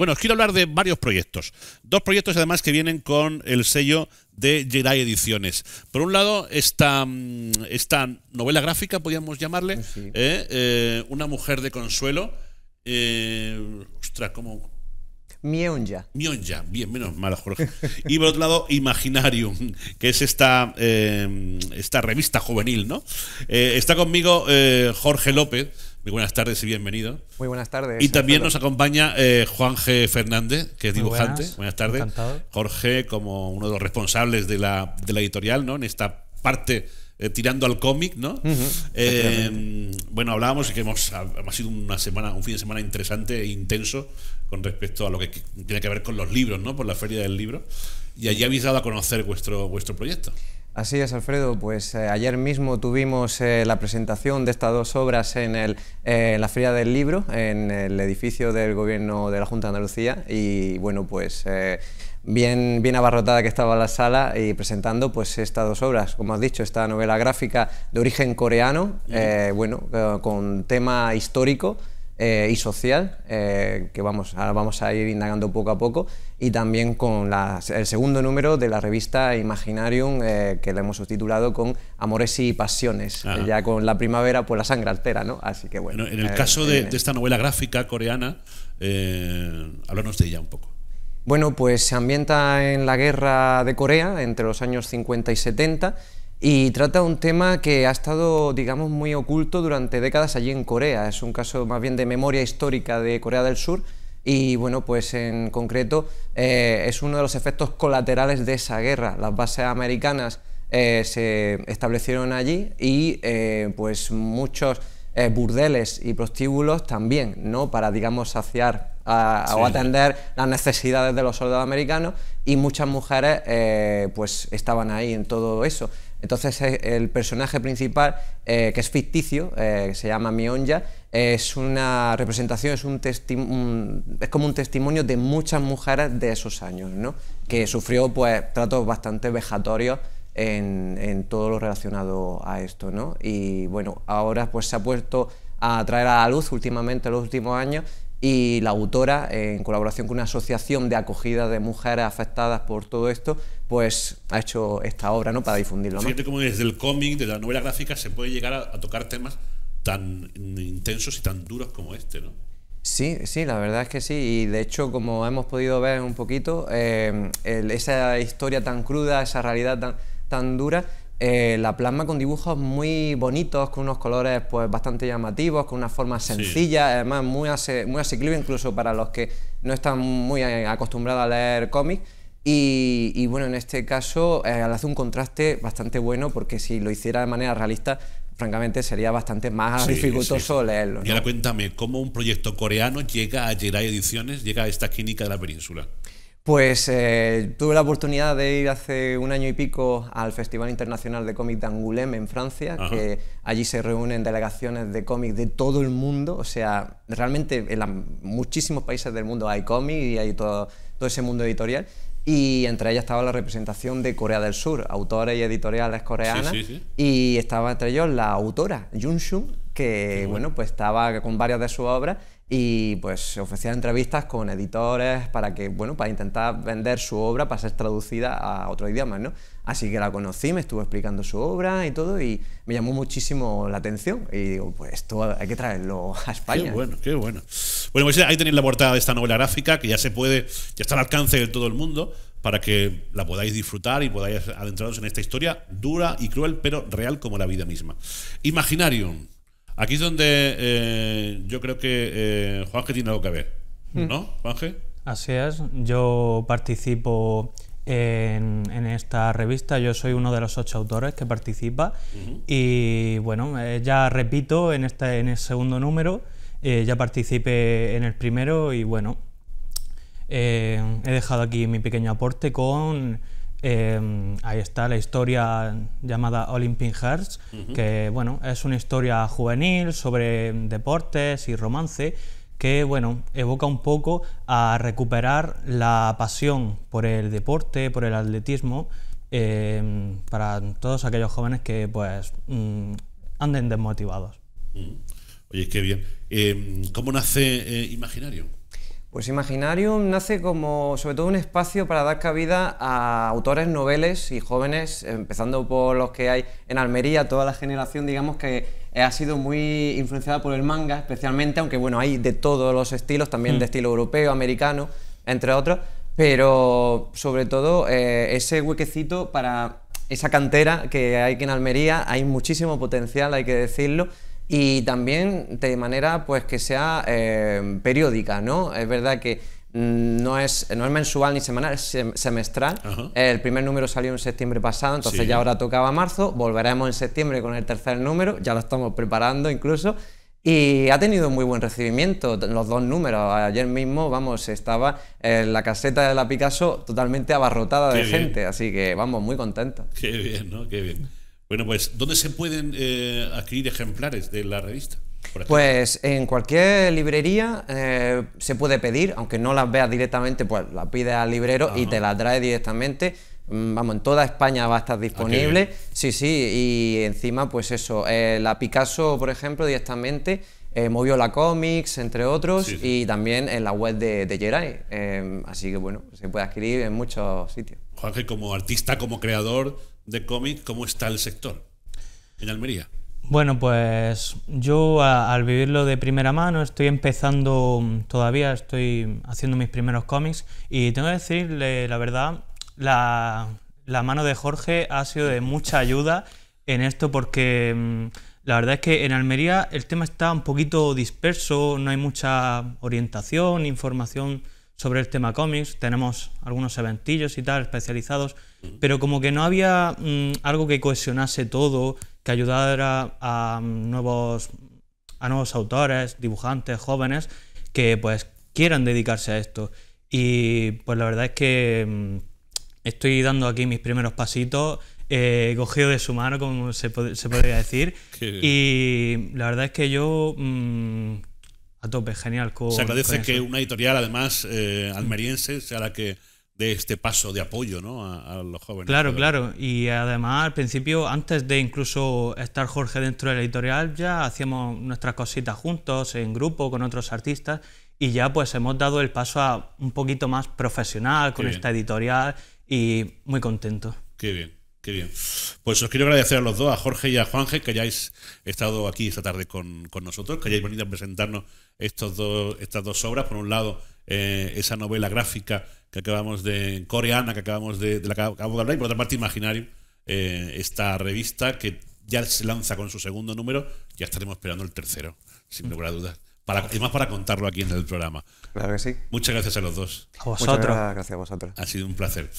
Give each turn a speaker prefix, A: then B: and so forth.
A: Bueno, os quiero hablar de varios proyectos. Dos proyectos además que vienen con el sello de Jedi Ediciones. Por un lado, esta, mm, novela gráfica, podríamos llamarle, ¿eh? Eh, Una mujer de consuelo. Eh, ostras, ¿cómo, Mionja. Mionja, bien, menos mal, Jorge. Y por otro lado, Imaginarium, que es esta, eh, esta revista juvenil, ¿no? Eh, está conmigo eh, Jorge López. Muy buenas tardes y bienvenido. Muy buenas tardes. Y también nos acompaña Juan G. Fernández, que es dibujante. Buenas, tardes. Jorge, como uno de los responsables de la, de la editorial, ¿no? En esta parte eh, tirando al cómic, ¿no? Eh, bueno, hablábamos Y que hemos, ha, sido una semana, un fin de semana interesante e intenso con respecto a lo que tiene que ver con los libros, ¿no? Por la feria del libro. Y allí habéis dado a conocer vuestro, vuestro proyecto.
B: Así es, Alfredo. Pues eh, ayer mismo tuvimos eh, la presentación de estas dos obras eh, en, la Feria del Libro, en el edificio del Gobierno de la Junta de Andalucía. Y bueno, pues bien, bien abarrotada que estaba la sala y presentando pues estas dos obras. Como has dicho, esta novela gráfica de origen coreano, bueno, con tema histórico. Eh, y social, eh, que vamos, ahora vamos a ir indagando poco a poco, y también con el segundo número de la revista Imaginarium, eh, que la hemos subtitulado con Amores y Pasiones, ah. ya con la primavera, pues la sangre altera, ¿no? Así que bueno. en el caso de, de, esta
A: novela gráfica coreana, háblanos de ella un poco.
B: Bueno, pues se ambienta en la guerra de Corea entre los años 50 y 70 y trata un tema que ha estado, digamos, muy oculto durante décadas allí en Corea. Es un caso más bien de memoria histórica de Corea del Sur y, bueno, pues en concreto eh, es uno de los efectos colaterales de esa guerra. Las bases americanas eh, se establecieron allí y, eh, pues, muchos burdeles y prostíbulos también, ¿no? Para, digamos, saciar o atender las necesidades de los soldados americanos y muchas mujeres, pues, estaban ahí en todo eso. Entonces eh, el personaje principal, eh, que es ficticio, eh, se llama Mionja, es una representación, es, un, es como un testimonio de muchas mujeres de esos años, ¿no? que sufrió pues, tratos bastante vejatorios en, en, todo lo relacionado a esto. ¿no? Y bueno, ahora pues, se ha puesto a traer a la luz últimamente, los últimos años, y la autora, eh, en colaboración con una asociación de acogida de mujeres afectadas por todo esto, pues ha hecho esta obra ¿no? para difundirlo. Fíjate como desde el
A: cómic, de la novela gráfica, se puede llegar a, tocar temas tan intensos y tan duros como este, ¿no?
B: Sí, sí, la verdad es que sí. Y de hecho, como hemos podido ver un poquito, eh, esa historia tan cruda, esa realidad tan dura, eh, la plasma con dibujos muy bonitos, con unos colores pues bastante llamativos, con una forma sencilla, además muy, muy asequible incluso para los que no están muy eh, acostumbrados a leer cómics. Y, bueno, en este caso eh, hace un contraste bastante bueno porque si lo hiciera de manera realista, francamente sería bastante más dificultoso
A: leerlo. Y ahora cuéntame, ¿cómo un proyecto coreano llega a a Ediciones, llega a esta clínica de la península?
B: Pues eh, tuve la oportunidad de ir hace un año y pico al Festival Internacional de Cómics de Angoulême en Francia, que allí se reúnen delegaciones de cómics de todo el mundo, o sea, realmente en muchísimos países del mundo hay cómics y hay todo, ese mundo editorial y entre ellas estaba la representación de Corea del Sur, autores y editoriales coreanas, y estaba entre ellos la autora, Yoon Shun, que bueno. pues estaba con varias de sus obras y pues ofrecían entrevistas con editores para que bueno para intentar vender su obra para ser traducida a otro idioma. no así que la conocí me estuvo explicando su obra y todo y me llamó muchísimo la atención y digo pues
A: esto hay que traerlo a España qué bueno qué bueno bueno pues ahí tenéis la portada de esta novela gráfica que ya se puede ya está al alcance de todo el mundo para que la podáis disfrutar y podáis adentraros en esta historia dura y cruel pero real como la vida misma Imaginarium Aquí es donde eh, yo creo que eh, Juanje tiene algo que ver, mm. ¿no,
C: Juanje? Así es, yo participo en, esta revista, yo soy uno de los ocho autores que participa y bueno, eh, ya repito en, este, en el segundo número, eh, ya participé en el primero y bueno, he dejado aquí mi pequeño aporte con Em, ahí está la historia llamada Olympic Hearts, que bueno, es una historia juvenil sobre deportes y romance que bueno, evoca un poco a recuperar la pasión por el deporte, por el atletismo, em, para todos aquellos jóvenes que pues mm, anden desmotivados.
A: Oye, qué bien. Em, ¿Cómo nace eh, Imaginario?
C: Pues Imaginarium
B: nace como sobre todo un espacio para dar cabida a autores noveles y jóvenes, empezando por los que hay en Almería, toda la generación digamos que ha sido muy influenciada por el manga especialmente, aunque bueno, hay de todos los estilos, también de mm. estilo europeo, americano, entre otros, pero sobre todo eh, ese huequecito para esa cantera que hay aquí en Almería, hay muchísimo potencial, hay que decirlo, y también de manera pues que sea eh, periódica, ¿no? Es verdad que mm, no es, no es mensual ni semanal, es semestral. El primer número salió en septiembre pasado, entonces ya ahora tocaba marzo. Volveremos en septiembre con el tercer número, ya lo estamos preparando incluso. Y ha tenido muy buen recibimiento los dos números. Ayer mismo, vamos, estaba en eh, la caseta de la Picasso totalmente abarrotada de gente, así que vamos, muy contentos.
A: Qué bien, ¿no? Qué bien. Bueno, pues, ¿dónde se pueden eh, adquirir ejemplares de la revista?
B: Pues en cualquier librería eh, se puede pedir, aunque no las veas directamente, pues la pides al librero y te la trae directamente. Mm, vamos, en toda España va a estar disponible. Ah, sí, sí, y encima, pues eso, eh, la Picasso, por ejemplo, directamente. movió la Comics, entre otros, y también en la web de, de
A: así que bueno, se puede adquirir en muchos sitios. Jorge, como artista, como creador, de cómic, ¿cómo está el sector en Almería?
C: Bueno, pues yo al vivirlo de primera mano estoy empezando mm, todavía, estoy haciendo mis primeros cómics y tengo que decirle la verdad, la, la mano de Jorge ha sido de mucha ayuda en esto porque mm, la verdad es que en Almería el tema está un poquito disperso, no hay mucha orientación, información sobre el tema cómics, tenemos algunos eventillos y tal especializados, pero como que no había mm, algo que cohesionase todo, que ayudara a, mm, nuevos, a nuevos autores, dibujantes, jóvenes, que pues quieran dedicarse a esto. Y pues la verdad es que mm, estoy dando aquí mis primeros pasitos eh, cogido de su mano, como se, podría decir. y la verdad es que yo a tope, genial. Se agradece que
A: una editorial, además, eh, almeriense, sea la que dé este paso de apoyo a, los jóvenes. Claro, claro.
C: Y además, al principio, antes de incluso estar Jorge dentro de la editorial, ya hacíamos nuestras cositas juntos, en grupo, con otros artistas. Y ya pues hemos dado el paso a un poquito más profesional con esta editorial y muy contento.
A: Qué bien. Qué bien. Pues os quiero agradecer a los dos, a Jorge y a Juanje,
C: que hayáis estado aquí esta tarde con,
A: nosotros, que hayáis venido a presentarnos estos dos, estas dos obras. Por un lado, eh, esa novela gráfica que acabamos de. coreana que acabamos de, la que acabamos de hablar, y por otra parte, Imaginario, eh, esta revista que ya se lanza con su segundo número, ya estaremos esperando el tercero, sin ninguna duda. Para, y más para contarlo aquí en el programa. Claro que sí. Muchas gracias a los dos. A vosotros. Muchas gracias a vosotros. Ha sido un placer.